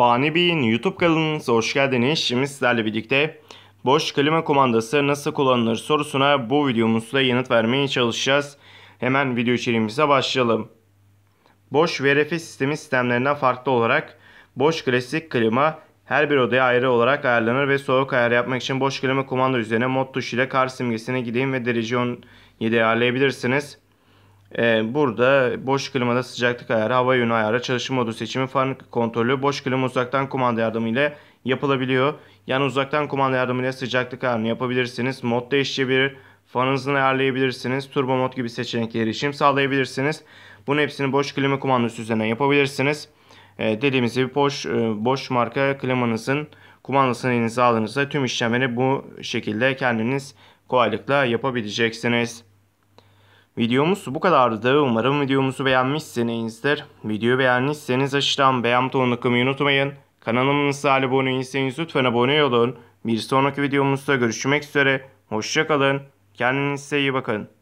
Fani Bey'in YouTube kanalınıza hoş geldiniz. Şimdi sizlerle birlikte boş klima komandası nasıl kullanılır sorusuna bu videomuzda yanıt vermeye çalışacağız. Hemen video içeriğimize başlayalım. Boş VRF sistemi sistemlerinden farklı olarak boş klasik klima her bir odaya ayrı olarak ayarlanır ve soğuk ayar yapmak için boş klima komanda üzerine mod tuşu ile kar simgesine gideyim ve derece 17 ayarlayabilirsiniz. Ee, burada boş klimada sıcaklık ayarı, hava yönü ayarı, çalışma modu seçimi, fan kontrolü, boş klima uzaktan kumanda yardımıyla yapılabiliyor. Yani uzaktan kumanda yardımıyla sıcaklık ayarını yapabilirsiniz. Mod değişebilir, fanınızı ayarlayabilirsiniz, turbo mod gibi seçeneklere erişim sağlayabilirsiniz. Bunun hepsini boş klima kumandası üzerinden yapabilirsiniz. Ee, dediğimiz gibi boş, e, boş marka klimanızın kumandasını elinize aldığınızda tüm işlemleri bu şekilde kendiniz kolaylıkla yapabileceksiniz. Videomuz bu kadardı. Umarım videomuzu beğenmişsinizdir. Videoyu beğenmişseniz aşağıdan beğen butonuna kılmayı unutmayın. Kanalımıza abone değilseniz lütfen abone olun. Bir sonraki videomuzda görüşmek üzere. Hoşçakalın. Kendinize iyi bakın.